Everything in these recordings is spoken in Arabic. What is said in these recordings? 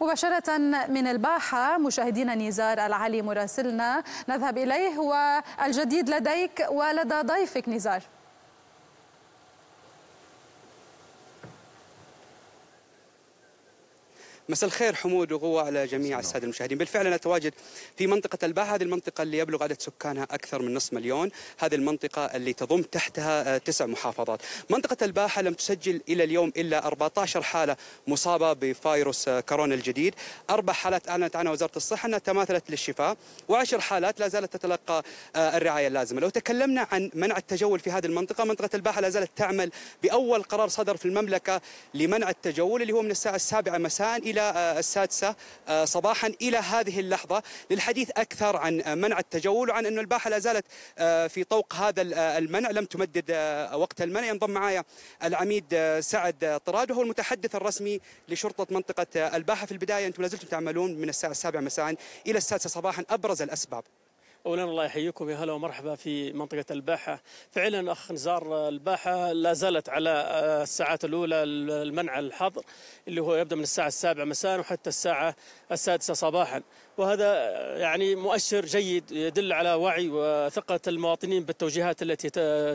مباشرة من الباحة مشاهدينا نزار العلي مراسلنا نذهب إليه والجديد لديك ولدى ضيفك نزار مساء الخير حمود وقوة على جميع السادة المشاهدين بالفعل نتواجد في منطقة الباحة هذه المنطقة اللي يبلغ عدد سكانها أكثر من نصف مليون هذه المنطقة اللي تضم تحتها آه، تسع محافظات منطقة الباحة لم تسجل إلى اليوم إلا 14 حالة مصابة بفيروس آه، كورونا الجديد أربع حالات أعلنت عنها وزارة الصحة أنها تماثلت للشفاء وعشر حالات لا زالت تتلقى آه، الرعاية اللازمة لو تكلمنا عن منع التجول في هذه المنطقة منطقة الباحة لا زالت تعمل بأول قرار صدر في المملكة لمنع التجول اللي هو من الساعة السابعة مساء إلى إلى آه، السادسة آه، صباحا إلى هذه اللحظة للحديث أكثر عن آه، منع التجول وعن أن الباحة لا زالت في طوق هذا المنع لم تمدد وقت المنع ينضم معايا العميد سعد طراد وهو المتحدث الرسمي لشرطة منطقة الباحة في البداية أنتم لا زلتم تعملون من الساعة السابعة مساء إلى السادسة صباحا أبرز الأسباب اولا الله يحييكم يا هلا ومرحبا في منطقه الباحه فعلا اخ نزار الباحه لا زالت على آه، الساعات الاولى المنع الحظر اللي هو يبدا من الساعه السابعه مساء وحتى الساعه السادسه صباحا وهذا يعني مؤشر جيد يدل على وعي وثقة المواطنين بالتوجيهات التي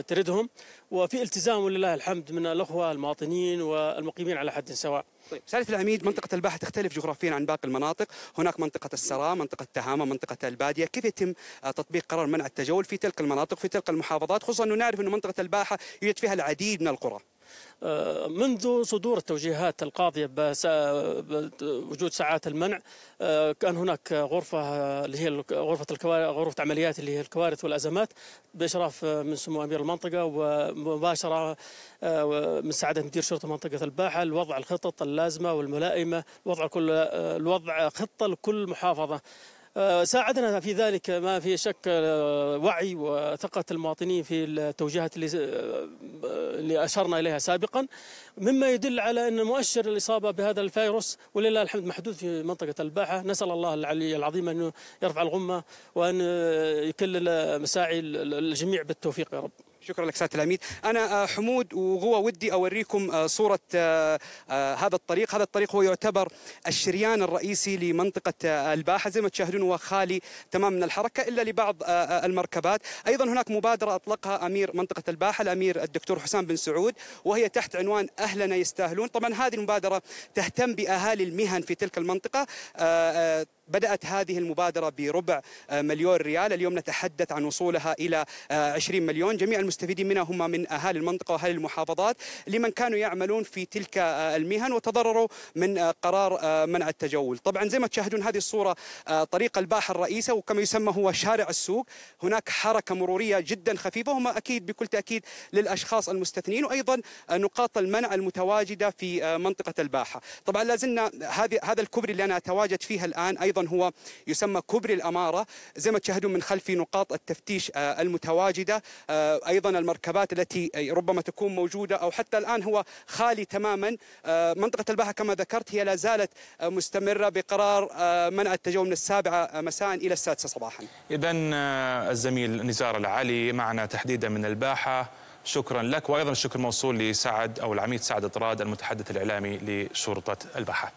تردهم وفي التزام ولله الحمد من الأخوة المواطنين والمقيمين على حد سواء طيب سالف العميد منطقة الباحة تختلف جغرافيا عن باقي المناطق، هناك منطقة السراء، منطقة تهامة، منطقة البادية، كيف يتم آه، تطبيق قرار منع التجول في تلك المناطق في تلك المحافظات خصوصا انه نعرف انه منطقة الباحة يوجد فيها العديد من القرى. آه، منذ صدور التوجيهات القاضية بوجود ساعات المنع آه، كان هناك غرفة اللي هي غرفة الكوارث غرفة عمليات اللي هي الكوارث والأزمات بإشراف من سمو أمير المنطقة ومباشرة آه، من سعادة مدير شرطة منطقة الباحة لوضع الخطط اللازمة والملائمة وضع كل الوضع خطة لكل محافظة آه، ساعدنا في ذلك ما في شك آه، وعي وثقة المواطنين في التوجيهات آه، اللي أشرنا إليها سابقا مما يدل على أن مؤشر الإصابة بهذا الفيروس ولله الحمد محدود في منطقة الباحة نسأل الله العلي العظيم أنه يرفع الغمة وأن يكلل مساعي الجميع بالتوفيق يا رب شكرا لك سعاده العميد انا آه، حمود وهو ودي اوريكم آه، صوره آه، هذا الطريق هذا الطريق هو يعتبر الشريان الرئيسي لمنطقه الباحه زي ما تشاهدون هو خالي تمام من الحركه الا لبعض المركبات ايضا هناك مبادره اطلقها امير منطقه الباحه الامير الدكتور حسام بن سعود وهي تحت عنوان اهلنا يستاهلون طبعا هذه المبادره تهتم باهالي المهن في تلك المنطقه بدأت هذه المبادرة بربع آه, مليون ريال اليوم نتحدث عن وصولها إلى 20 آه, مليون جميع المستفيدين منها هم من أهالي المنطقة وأهالي المحافظات لمن كانوا يعملون في تلك آه, المهن وتضرروا من قرار منع التجول طبعا زي ما تشاهدون هذه الصورة طريق الباحة الرئيسة وكما يسمى هو شارع السوق هناك حركة مرورية جدا خفيفة وهم أكيد بكل تأكيد للأشخاص المستثنين وأيضا نقاط المنع المتواجدة في منطقة الباحة طبعا لازلنا هذا الكبري اللي أنا أتواجد فيها الآن أيضا هو يسمى كوبري الاماره زي ما تشاهدون من خلفي نقاط التفتيش آه، المتواجده آه، ايضا المركبات التي آه، ربما تكون موجوده او حتى الان هو خالي تماما منطقه الباحه كما ذكرت هي لا زالت مستمره بقرار منع التجول من السابعه مساء الى السادسه صباحا. اذا الزميل نزار العلي معنا تحديدا من الباحه شكرا لك وايضا الشكر موصول لسعد او العميد سعد اطراد المتحدث الاعلامي لشرطه الباحه.